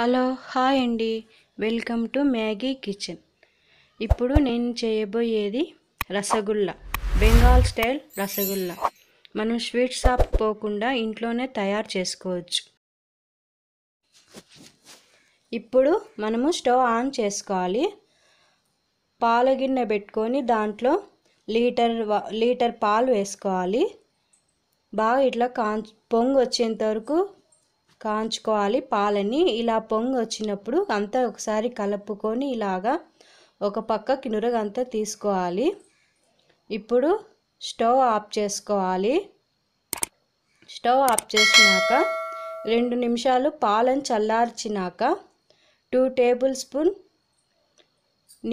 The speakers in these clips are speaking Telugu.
హలో హాయ్ అండి వెల్కమ్ టు మ్యాగీ కిచెన్ ఇప్పుడు నేను చేయబోయేది రసగుల్లా బెంగాల్ స్టైల్ రసగుల్లా మనం స్వీట్ షాప్ పోకుండా ఇంట్లోనే తయారు చేసుకోవచ్చు ఇప్పుడు మనము స్టవ్ ఆన్ చేసుకోవాలి పాల గిన్నె పెట్టుకొని దాంట్లో లీటర్ లీటర్ పాలు వేసుకోవాలి బాగా ఇట్లా కాన్ పొంగు వచ్చేంత వరకు కాంచుకోవాలి పాలని ఇలా పొంగి వచ్చినప్పుడు అంతా ఒకసారి కలుపుకొని ఇలాగా ఒక పక్క కినురగంతా తీసుకోవాలి ఇప్పుడు స్టవ్ ఆఫ్ చేసుకోవాలి స్టవ్ ఆఫ్ చేసినాక రెండు నిమిషాలు పాలను చల్లార్చినాక టూ టేబుల్ స్పూన్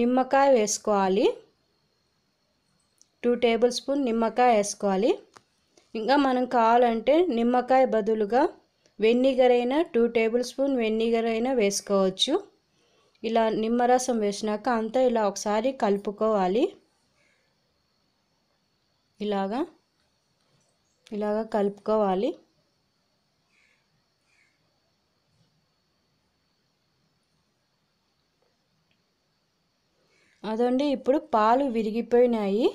నిమ్మకాయ వేసుకోవాలి టూ టేబుల్ స్పూన్ నిమ్మకాయ వేసుకోవాలి ఇంకా మనం కావాలంటే నిమ్మకాయ బదులుగా వెన్నీగర్ అయినా టూ టేబుల్ స్పూన్ వెన్నీగర్ అయినా వేసుకోవచ్చు ఇలా నిమ్మరసం వేసినాక అంతా ఇలా ఒకసారి కలుపుకోవాలి ఇలాగా ఇలాగా కలుపుకోవాలి అదండి ఇప్పుడు పాలు విరిగిపోయినాయి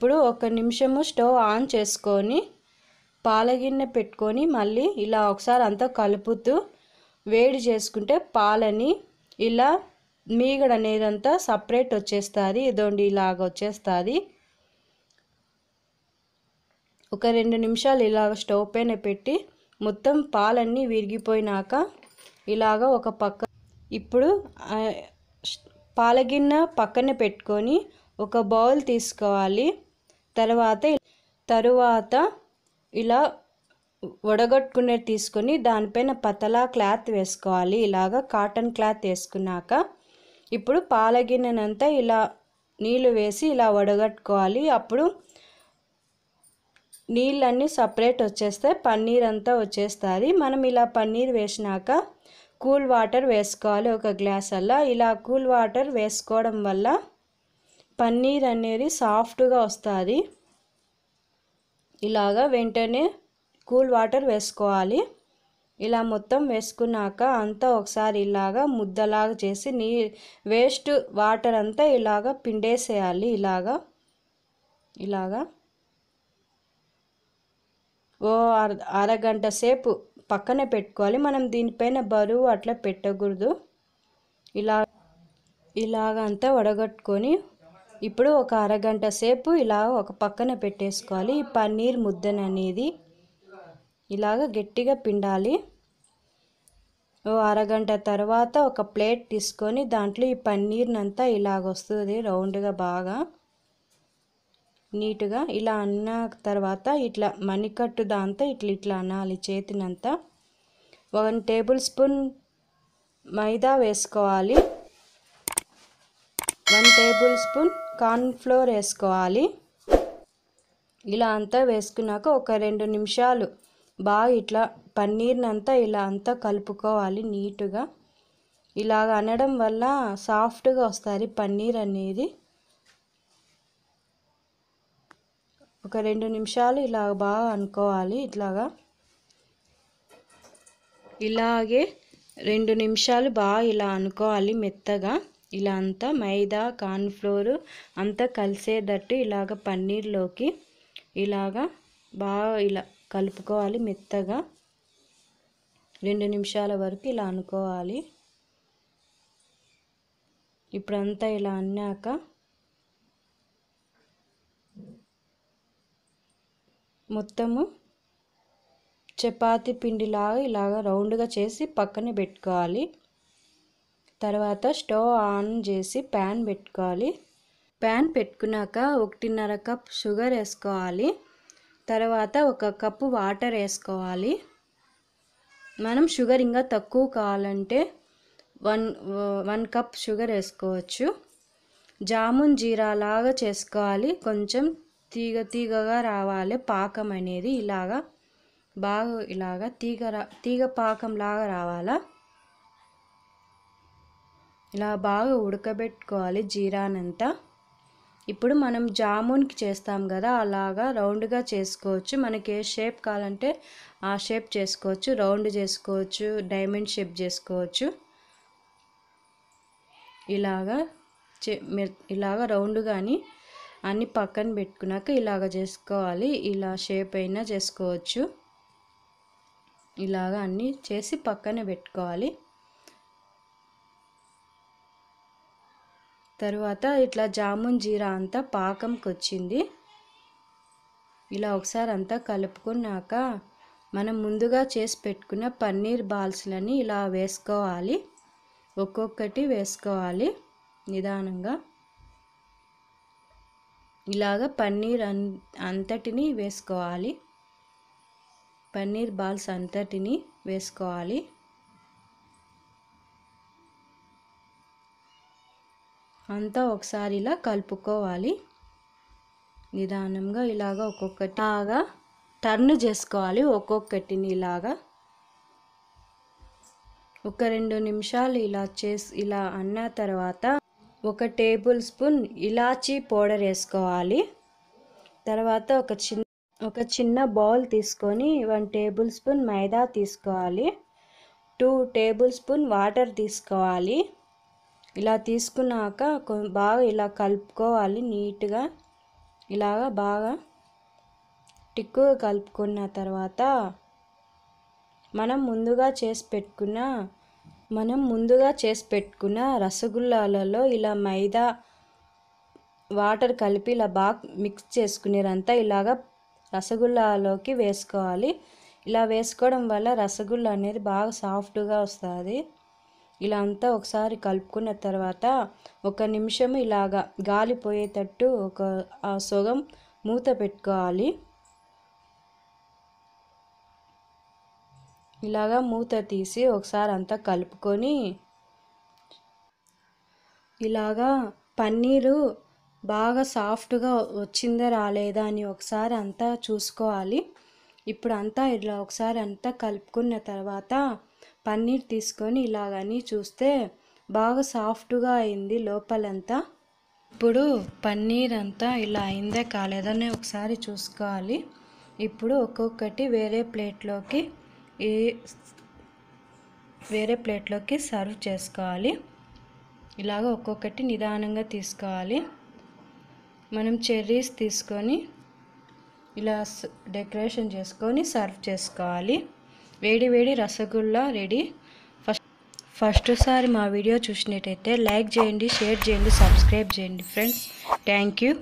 ఇప్పుడు ఒక నిమిషము స్టవ్ ఆన్ చేసుకొని పాలగిన్నె పెట్టుకొని మళ్ళీ ఇలా ఒకసారి అంతా కలుపుతూ వేడి చేసుకుంటే పాలని ఇలా మీగడ అనేదంతా సపరేట్ వచ్చేస్తుంది ఇదోండి ఇలాగ వచ్చేస్తుంది ఒక రెండు నిమిషాలు ఇలాగ స్టవ్ పైన పెట్టి మొత్తం పాలన్నీ విరిగిపోయినాక ఇలాగ ఒక పక్క ఇప్పుడు పాలగిన్నె పక్కన పెట్టుకొని ఒక బౌల్ తీసుకోవాలి తర్వాత తరువాత ఇలా వడగొట్టుకునే తీసుకొని దానిపైన పతలా క్లాత్ వేసుకోవాలి ఇలాగ కాటన్ క్లాత్ వేసుకున్నాక ఇప్పుడు పాల గిన్నెనంతా ఇలా నీళ్ళు వేసి ఇలా వడగట్టుకోవాలి అప్పుడు నీళ్ళన్నీ సపరేట్ వచ్చేస్తే పన్నీర్ అంతా వచ్చేస్తుంది మనం ఇలా పన్నీర్ వేసినాక కూల్ వాటర్ వేసుకోవాలి ఒక గ్లాస్ అలా ఇలా కూల్ వాటర్ వేసుకోవడం వల్ల పన్నీర్ అనేది సాఫ్ట్గా వస్తుంది ఇలాగా వెంటనే కూల్ వాటర్ వేసుకోవాలి ఇలా మొత్తం వేసుకున్నాక అంతా ఒకసారి ఇలాగా ముద్దలాగా చేసి నీ వేస్ట్ వాటర్ అంతా ఇలాగా పిండేసేయాలి ఇలాగా ఇలాగా ఓ అర అరగంట సేపు పక్కన పెట్టుకోవాలి మనం దీనిపైన బరువు అట్లా పెట్టకూడదు ఇలా ఇలాగంతా వడగట్టుకొని ఇప్పుడు ఒక అరగంట సేపు ఇలా ఒక పక్కన పెట్టేసుకోవాలి ఈ పన్నీర్ ముద్దని అనేది ఇలాగ గట్టిగా పిండాలి ఓ అరగంట తర్వాత ఒక ప్లేట్ తీసుకొని దాంట్లో ఈ పన్నీర్నంతా ఇలాగ వస్తుంది రౌండ్గా బాగా నీట్గా ఇలా అన్న తర్వాత ఇట్లా మణికట్టు దాంతో ఇట్లా ఇట్లా అనాలి చేతినంతా వన్ టేబుల్ స్పూన్ మైదా వేసుకోవాలి వన్ టేబుల్ స్పూన్ కార్న్ఫ్లోర్ వేసుకోవాలి ఇలా అంతా వేసుకున్నాక ఒక రెండు నిమిషాలు బాగా ఇట్లా పన్నీర్నంతా ఇలా అంతా కలుపుకోవాలి నీటుగా ఇలాగ అనడం వల్ల సాఫ్ట్గా వస్తుంది పన్నీర్ అనేది ఒక రెండు నిమిషాలు ఇలా బాగా అనుకోవాలి ఇట్లాగా ఇలాగే రెండు నిమిషాలు బాగా ఇలా అనుకోవాలి మెత్తగా ఇలా అంతా మైదా కార్న్ఫ్లోర్ అంతా కలిసేటట్టు ఇలాగ పన్నీర్లోకి ఇలాగ బాగా ఇలా కలుపుకోవాలి మెత్తగా రెండు నిమిషాల వరకు ఇలా అనుకోవాలి ఇప్పుడంతా ఇలా అన్నాక మొత్తము చపాతి పిండిలాగా ఇలాగ రౌండ్గా చేసి పక్కన పెట్టుకోవాలి తర్వాత స్టవ్ ఆన్ చేసి ప్యాన్ పెట్టుకోవాలి ప్యాన్ పెట్టుకున్నాక ఒకటిన్నర కప్ షుగర్ వేసుకోవాలి తర్వాత ఒక కప్పు వాటర్ వేసుకోవాలి మనం షుగర్ ఇంకా తక్కువ కావాలంటే వన్ వన్ కప్ షుగర్ వేసుకోవచ్చు జామున్ జీరా లాగా చేసుకోవాలి కొంచెం తీగ తీగగా రావాలి పాకం అనేది ఇలాగా బాగా ఇలాగా తీగ తీగ పాకం లాగా రావాలా ఇలా బాగా ఉడకబెట్టుకోవాలి జీరానంతా ఇప్పుడు మనం జామున్కి చేస్తాం కదా అలాగా రౌండ్గా చేసుకోవచ్చు మనకి ఏ షేప్ కావాలంటే ఆ షేప్ చేసుకోవచ్చు రౌండ్ చేసుకోవచ్చు డైమండ్ షేప్ చేసుకోవచ్చు ఇలాగా ఇలాగా రౌండ్ కానీ అన్ని పక్కన పెట్టుకున్నాక ఇలాగ చేసుకోవాలి ఇలా షేప్ అయినా చేసుకోవచ్చు ఇలాగ అన్నీ చేసి పక్కన పెట్టుకోవాలి తర్వాత ఇట్లా జామున్ జీరా అంతా పాకంకి వచ్చింది ఇలా ఒకసారి అంతా కలుపుకున్నాక మనం ముందుగా చేసి పెట్టుకున్న పన్నీర్ బాల్స్లని ఇలా వేసుకోవాలి ఒక్కొక్కటి వేసుకోవాలి నిదానంగా ఇలాగ పన్నీర్ అన్ అంతటిని వేసుకోవాలి పన్నీర్ బాల్స్ అంతటిని వేసుకోవాలి అంతా ఒకసారి ఇలా కలుపుకోవాలి నిదానంగా ఇలాగ ఒక్కొక్కటి బాగా టర్న్ చేసుకోవాలి ఒక్కొక్కటిని ఇలాగా ఒక రెండు నిమిషాలు ఇలా చేసి ఇలా అన్న తర్వాత ఒక టేబుల్ స్పూన్ ఇలాచీ పౌడర్ వేసుకోవాలి తర్వాత ఒక చిన్న ఒక చిన్న బౌల్ తీసుకొని వన్ టేబుల్ స్పూన్ మైదా తీసుకోవాలి టూ టేబుల్ స్పూన్ వాటర్ తీసుకోవాలి ఇలా తీసుకున్నాక బాగా ఇలా కలుపుకోవాలి నీట్గా ఇలాగ బాగా టిక్కు కలుపుకున్న తర్వాత మనం ముందుగా చేసి పెట్టుకున్న మనం ముందుగా చేసి పెట్టుకున్న రసగుల్లాలలో ఇలా మైదా వాటర్ కలిపి ఇలా బాగా మిక్స్ చేసుకునేరంతా ఇలాగ రసగుల్లాలోకి వేసుకోవాలి ఇలా వేసుకోవడం వల్ల రసగుల్లా అనేది బాగా సాఫ్ట్గా వస్తుంది ఇలా అంతా ఒకసారి కలుపుకున్న తర్వాత ఒక నిమిషం ఇలాగా గాలి పోయేటట్టు ఒక ఆ సొగం మూత పెట్టుకోవాలి ఇలాగా మూత తీసి ఒకసారి అంతా కలుపుకొని ఇలాగా పన్నీరు బాగా సాఫ్ట్గా వచ్చిందా రాలేదా అని ఒకసారి అంతా చూసుకోవాలి ఇప్పుడు అంతా ఇలా ఒకసారి అంతా కలుపుకున్న తర్వాత పన్నీర్ తీసుకొని ఇలాగని చూస్తే బాగా సాఫ్ట్గా అయింది లోపలంతా ఇప్పుడు పన్నీర్ అంతా ఇలా అయిందే కాలేదని ఒకసారి చూసుకోవాలి ఇప్పుడు ఒక్కొక్కటి వేరే ప్లేట్లోకి ఏ వేరే ప్లేట్లోకి సర్వ్ చేసుకోవాలి ఇలాగ ఒక్కొక్కటి నిదానంగా తీసుకోవాలి మనం చెర్రీస్ తీసుకొని ఇలా డెకరేషన్ చేసుకొని సర్వ్ చేసుకోవాలి వేడి వేడి రసగుల్లా రెడీ ఫస్ట్ ఫస్ట్ సారి మా వీడియో చూసినట్టయితే లైక్ చేయండి షేర్ చేయండి సబ్స్క్రైబ్ చేయండి ఫ్రెండ్స్ థ్యాంక్ యూ